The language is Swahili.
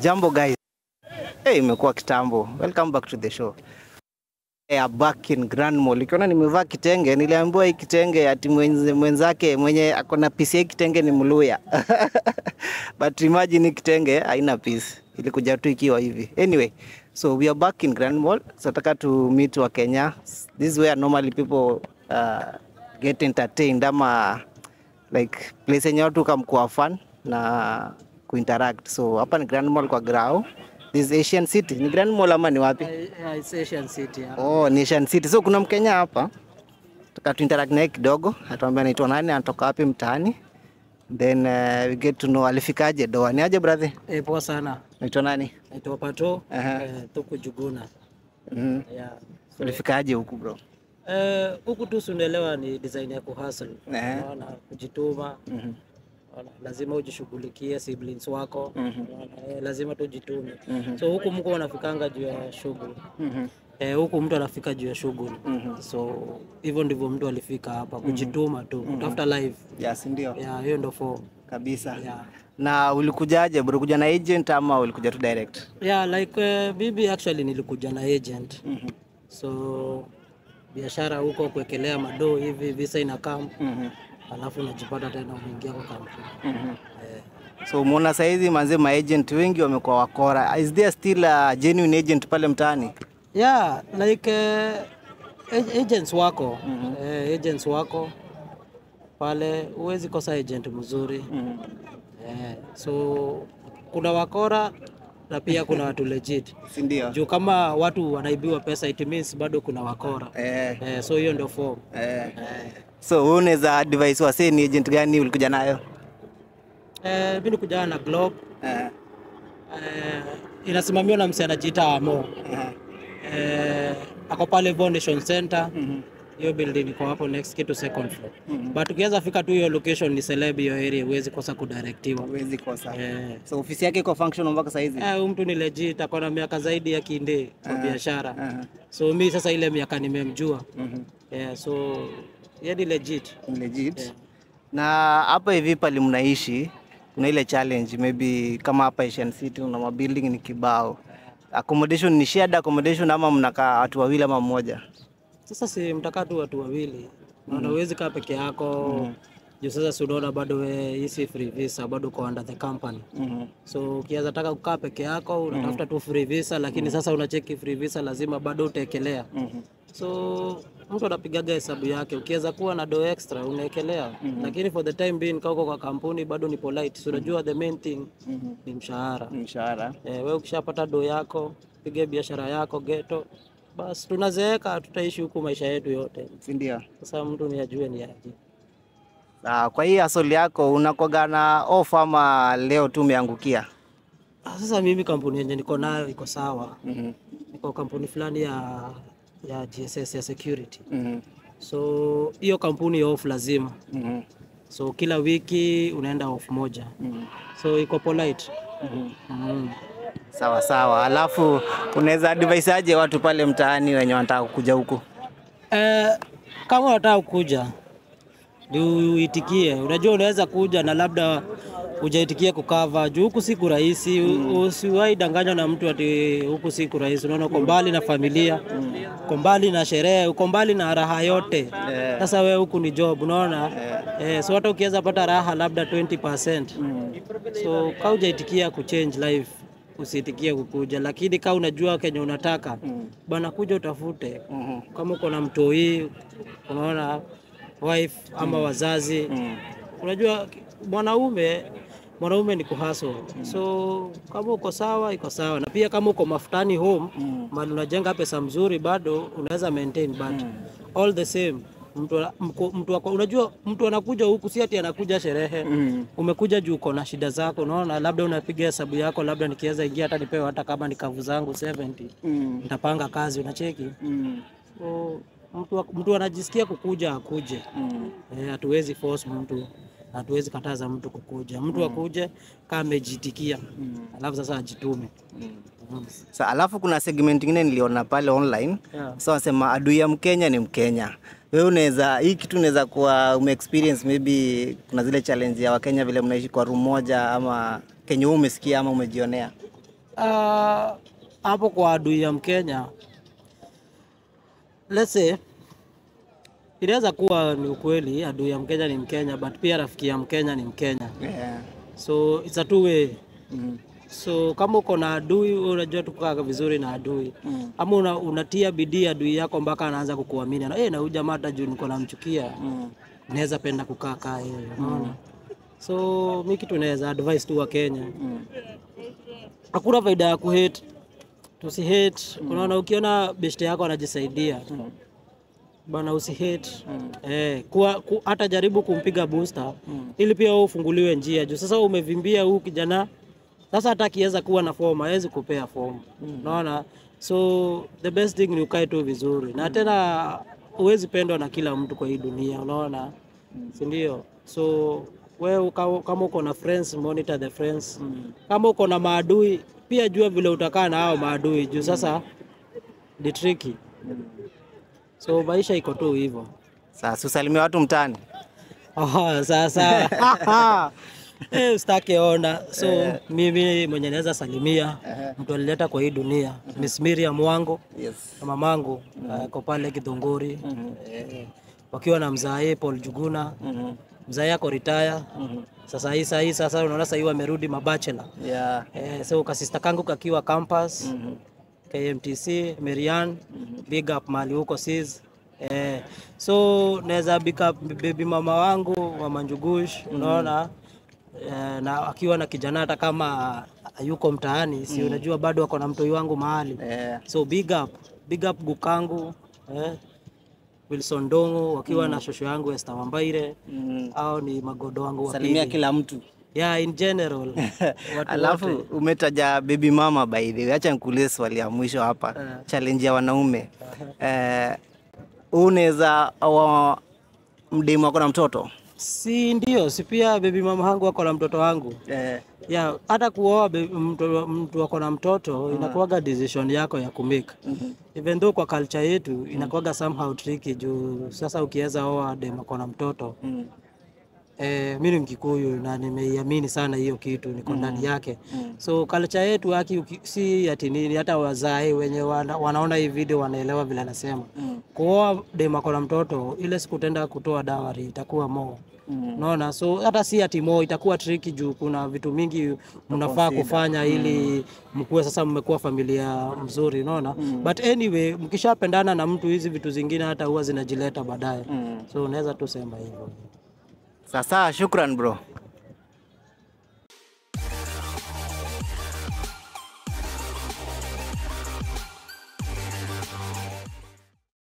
Jambo guys. Hey, imekuwa kitambo. Welcome back to the show. Hey, I'm back in Grand Mall. Ukiona nimevaa kitenge, niliambiwa hii kitenge ati mwenzake mwenye akona pisi hii kitenge ni Mluya. But imagine hii kitenge haina pisi. Ilikuja tu ikiwa hivi. Anyway, so we are back in Grand Mall. So to meet wa Kenya. This is where normally people uh, get entertained ama like place yenye watu kama kwa fun na kuinteract. So hapa ni Grand Mall kwa Grau. This Asian City. Ni Grand Mall ama ni wapi? Uh, it's Asian City. Yeah. Oh, ni Asian City. So kuna Mkenya hapa. Tukatuinteract naye kidogo, atuambia anaitwa nani, anatoka wapi mtaani. Then uh, we get to know alifikaje doa. Ni aje brother? Eh, poa sana. Naitwa nani? Naitwa Pato. Uh -huh. Eh, tuko Juguna. Mm. Yeah. So, alifikaje huku bro? Eh, uh, huku tu sunaelewa ni design ya kuhustle. Uh -huh. Unaona kujituma. Mm -hmm lazima ujishughulikie siblings wako mm -hmm. lazima tujitume mm -hmm. so huku mko wanafikanga juu ya shughuli mm -hmm. e, huku mtu anafika juu ya shughuli mm -hmm. so hivyo ndivyo mtu alifika hapa mhm. kujituma tu mm -hmm. kutafuta live. Yes, ndio. Yeah, hiyo ndio for kabisa. Yeah. Na ulikujaje? Ulikuja na agent ama ulikuja tu direct? Yeah, like uh, bibi actually nilikuja na agent. Mm -hmm. So biashara huko kuekelea madoo hivi visa ina come. Mm -hmm alafu unajipata tena umeingia kwa kampuni mm -hmm. eh. So umeona saizi manze maagent wengi wamekuwa wakora. Is there still a genuine agent pale mtaani? Yeah, like uh, agents wako mm -hmm. eh, agents wako pale, huwezi kosa agent mzuri mm -hmm. eh, so kuna wakora na pia kuna watu legit, ndio juu kama watu wanaibiwa pesa it means bado kuna wakora eh. Eh, so hiyo ndio form eh. Eh. So unaweza advise wasee ni agent gani ulikuja nayo? Eh, mimi nikuja na Globe. Eh. Eh, inasimamiwa na msee anajiita Amo. Eh. Eh, ako pale Foundation Center. Mm hiyo -hmm. building iko hapo next kitu second floor. Mm -hmm. But ukiweza fika tu hiyo location ni celeb hiyo area, huwezi kosa kudirectiwa. Huwezi kosa. Eh. So ofisi yake iko function mpaka hizi? Eh, mtu ni legit, ako na miaka zaidi ya kinde kwa eh. biashara. Eh. So mimi sasa ile miaka nimemjua. Mm -hmm. Yeah, so yani legit. Legit. Yeah. Na hapa hivi pale mnaishi kuna ile challenge maybe kama hapa Asian City una mabuilding ni kibao. Accommodation ni shared accommodation ama mnakaa watu wawili ama mmoja? Sasa si mtakaa tu watu wawili. Mm. Na uwezi kaa peke yako. Mm juu sasa si unaona bado wewe hisi free visa bado uko under the company mm -hmm. so ukianza taka kukaa peke yako unatafuta mm -hmm. tu free visa lakini mm -hmm. sasa unacheki free visa lazima bado utekelea. mm -hmm so mtu anapigaga hesabu yake. Ukiweza kuwa na do extra unaekelea, mm -hmm. lakini for the time being kauko kwa kampuni bado ni polite, so unajua mm -hmm. the main thing mm -hmm. ni mshahara mshahara. Eh, wewe ukishapata do yako, pige biashara yako geto, basi tunazeeka, tutaishi huku maisha yetu yote, si ndio? Sasa mtu ni ajue ni aje. Ah, kwa hii asoli yako unakoga na ofa ama leo tu umeangukia? Ah, sasa mimi kampuni yenye niko nayo iko sawa. mm -hmm. Niko kampuni fulani ya ya GSS ya security mm -hmm. So hiyo kampuni ya off lazima mm -hmm. So kila wiki unaenda off moja mm -hmm. So iko polite mm -hmm. Mm -hmm. Sawa sawa, alafu unaweza advise aje watu pale mtaani wenye wanataka kuja huku? Eh, kama wanataka kuja ndio uitikie. Unajua unaweza kuja na labda ujaitikia kukava juu huku siku rahisi mm. usiwai danganywa na mtu ati huku siku rahisi. Unaona, uko mbali na familia mm. Uko mbali na sherehe, uko mbali na raha yote eh. sasa. Yeah. Wewe huku ni job, unaona yeah. Eh, so hata ukiweza pata raha labda 20% mm. So ka hujaitikia kuchange life usiitikie kukuja, lakini ka unajua kenye unataka mm. bwana, kuja utafute mm -hmm. kama uko na mtoi, unaona wife ama mm. wazazi mm. unajua mwanaume mwanaume ni kuhaso. So kama uko sawa iko sawa, na pia kama uko mafutani home mm. mali unajenga pesa mzuri bado unaweza maintain but mm. all the same mtu, mku, mtu wako, unajua mtu anakuja huku si ati anakuja sherehe mm. umekuja juu uko na shida zako, unaona, labda unapiga hesabu yako, labda nikiweza ingia hata nipewe hata kama ni kavu zangu 70 mm. nitapanga kazi, unacheki mm. so, mtu, mtu anajisikia kukuja akuje, mm. Eh, hatuwezi force mtu hatuwezi kataza mtu kukuja. Mtu mm. akuje kama amejitikia, mm. alafu sasa ajitume. Sasa mm. alafu kuna segment nyingine niliona pale online yeah. Sasa wanasema adui ya Mkenya ni Mkenya. Wewe unaweza hii kitu unaweza kuwa experience maybe kuna zile challenge ya Wakenya vile mnaishi kwa room moja ama Kenya wewe umesikia ama umejionea? Uh, hapo kwa adui ya Mkenya let's say inaweza kuwa ni ukweli, adui ya Mkenya ni Mkenya, but pia rafiki ya Mkenya ni Mkenya yeah. so it's a two way mm. So kama uko na adui, unajua tukaa vizuri na adui mm. ama una, unatia bidii adui yako mpaka anaanza kukuamini na eh, na huyu jamaa hata juu niko namchukia mm. naweza penda kukaa kaa yeye unaona mm. so mimi kitu naweza advice tu wa Kenya mm. hakuna faida ya kuhate, hate. mm. unaona, ukiona best yako anajisaidia mm bana hit mm. eh, kuwa, ku, hata jaribu kumpiga booster mm. ili pia wewe ufunguliwe njia juu sasa umevimbia huu kijana sasa hata akiweza kuwa na form hawezi kupea mm. unaona mm. so the best thing ni ukae tu vizuri na mm. tena huwezi pendwa na kila mtu kwa hii dunia unaona mm. ndio? so wewe kama uko na friends monitor the friends mm. kama uko na maadui pia jua vile utakaa na hao maadui juu sasa mm. tricky mm. So maisha iko tu hivyo. Sasa usalimia watu mtaani. Oh, sasa eh, sitaki ona. So eh. mimi mwenye naweza salimia mtu alileta kwa hii dunia Miss Miriam wangu yes. na mamangu mm-hmm. ako pale Kidhunguri mm-hmm. eh, wakiwa na mzae Paul Juguna uh mm-hmm. -huh. mzae retire uh -huh. Sasa hii sasa sasa unaona sasa hii wamerudi mabachelor. Yeah. Eh, so kasista kangu kakiwa campus. Mm -hmm. KMTC, Marian. Mm -hmm big up mali huko sis eh, so naweza big up baby mama wangu mama Njugush mm. unaona eh, na akiwa na kijana hata kama yuko mtaani si mm. unajua bado ako na mtoi wangu mahali yeah. so big up big up gukangu eh, Wilson Dongo wakiwa mm. na shosho yangu Esther Wambaire mm. au ni magodo wangu wa Salimia kila mtu yeah, in general alafu umetaja baby mama by the way acha nikuulize swali ya mwisho hapa uh. challenge ya wanaume uh-huh. Eh, uh, unaweza wa mdemu wako na mtoto si ndio si pia baby mama wangu wako na mtoto wangu eh. yeah. ya hata kuoa mtu, mtu wako na mtoto mm. inakuwaga decision yako ya kumika Uh mm-hmm. -huh. even though kwa culture yetu mm. inakuwaga somehow tricky juu sasa ukiweza oa dem ako na mtoto -huh. Mm. Eh, mimi ni Mkikuyu na nimeiamini sana hiyo kitu, niko ndani mm. yake mm. so culture yetu haki si ati nini, hata wazai wenye wana, wanaona hii video wanaelewa vile anasema mm. kuoa dem ako mtoto, ile siku tenda kutoa dawari itakuwa mo mm. naona so hata si ati mo itakuwa triki juu kuna vitu mingi mnafaa kufanya ili mm. mkuwe sasa mmekuwa familia mzuri, naona mm. but anyway, mkishapendana na mtu hizi vitu zingine hata huwa zinajileta baadaye mm. so unaweza tu sema hivyo. Sasa, shukran bro.